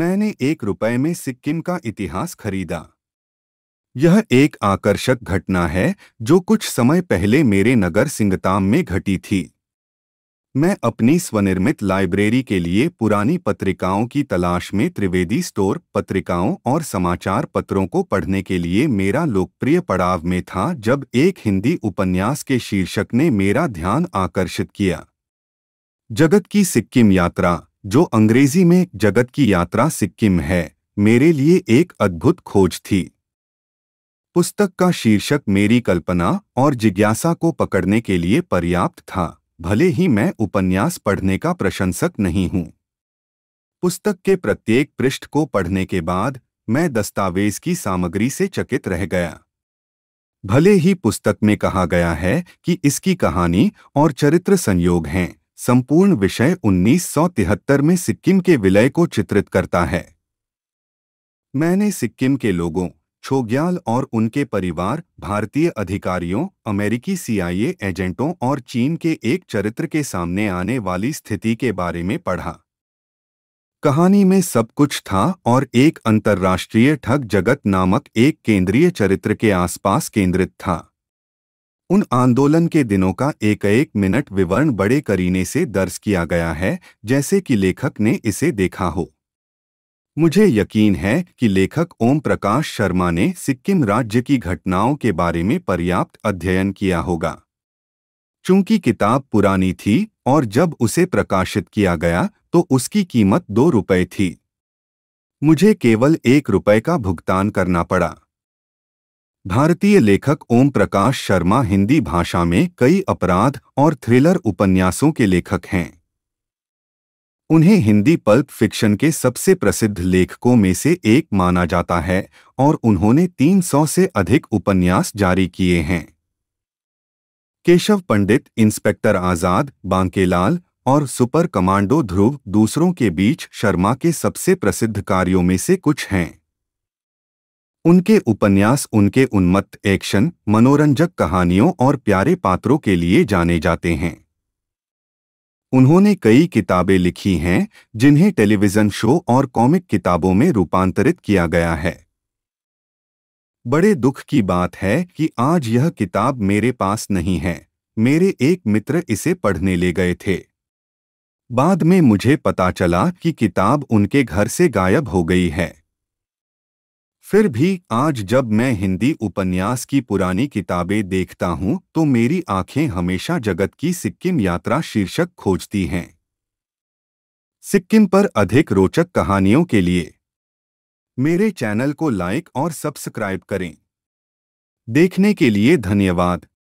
मैंने एक रुपए में सिक्किम का इतिहास खरीदा यह एक आकर्षक घटना है जो कुछ समय पहले मेरे नगर सिंगताम में घटी थी मैं अपनी स्वनिर्मित लाइब्रेरी के लिए पुरानी पत्रिकाओं की तलाश में त्रिवेदी स्टोर पत्रिकाओं और समाचार पत्रों को पढ़ने के लिए मेरा लोकप्रिय पड़ाव में था जब एक हिंदी उपन्यास के शीर्षक ने मेरा ध्यान आकर्षित किया जगत की सिक्किम यात्रा जो अंग्रेजी में जगत की यात्रा सिक्किम है मेरे लिए एक अद्भुत खोज थी पुस्तक का शीर्षक मेरी कल्पना और जिज्ञासा को पकड़ने के लिए पर्याप्त था भले ही मैं उपन्यास पढ़ने का प्रशंसक नहीं हूं पुस्तक के प्रत्येक पृष्ठ को पढ़ने के बाद मैं दस्तावेज की सामग्री से चकित रह गया भले ही पुस्तक में कहा गया है कि इसकी कहानी और चरित्र संयोग हैं संपूर्ण विषय 1973 में सिक्किम के विलय को चित्रित करता है मैंने सिक्किम के लोगों छोग्याल और उनके परिवार भारतीय अधिकारियों अमेरिकी सीआईए एजेंटों और चीन के एक चरित्र के सामने आने वाली स्थिति के बारे में पढ़ा कहानी में सब कुछ था और एक अंतर्राष्ट्रीय ठग जगत नामक एक केंद्रीय चरित्र के आसपास केंद्रित था उन आंदोलन के दिनों का एक एक मिनट विवरण बड़े करीने से दर्ज किया गया है जैसे कि लेखक ने इसे देखा हो मुझे यकीन है कि लेखक ओम प्रकाश शर्मा ने सिक्किम राज्य की घटनाओं के बारे में पर्याप्त अध्ययन किया होगा चूंकि किताब पुरानी थी और जब उसे प्रकाशित किया गया तो उसकी कीमत दो रुपये थी मुझे केवल एक रुपये का भुगतान करना पड़ा भारतीय लेखक ओम प्रकाश शर्मा हिंदी भाषा में कई अपराध और थ्रिलर उपन्यासों के लेखक हैं उन्हें हिंदी पल्प फिक्शन के सबसे प्रसिद्ध लेखकों में से एक माना जाता है और उन्होंने 300 से अधिक उपन्यास जारी किए हैं केशव पंडित इंस्पेक्टर आज़ाद बांकेलाल और सुपर कमांडो ध्रुव दूसरों के बीच शर्मा के सबसे प्रसिद्ध कार्यों में से कुछ हैं उनके उपन्यास उनके उन्मत्त एक्शन मनोरंजक कहानियों और प्यारे पात्रों के लिए जाने जाते हैं उन्होंने कई किताबें लिखी हैं जिन्हें टेलीविज़न शो और कॉमिक किताबों में रूपांतरित किया गया है बड़े दुख की बात है कि आज यह किताब मेरे पास नहीं है मेरे एक मित्र इसे पढ़ने ले गए थे बाद में मुझे पता चला कि किताब उनके घर से गायब हो गई है फिर भी आज जब मैं हिंदी उपन्यास की पुरानी किताबें देखता हूं तो मेरी आंखें हमेशा जगत की सिक्किम यात्रा शीर्षक खोजती हैं सिक्किम पर अधिक रोचक कहानियों के लिए मेरे चैनल को लाइक और सब्सक्राइब करें देखने के लिए धन्यवाद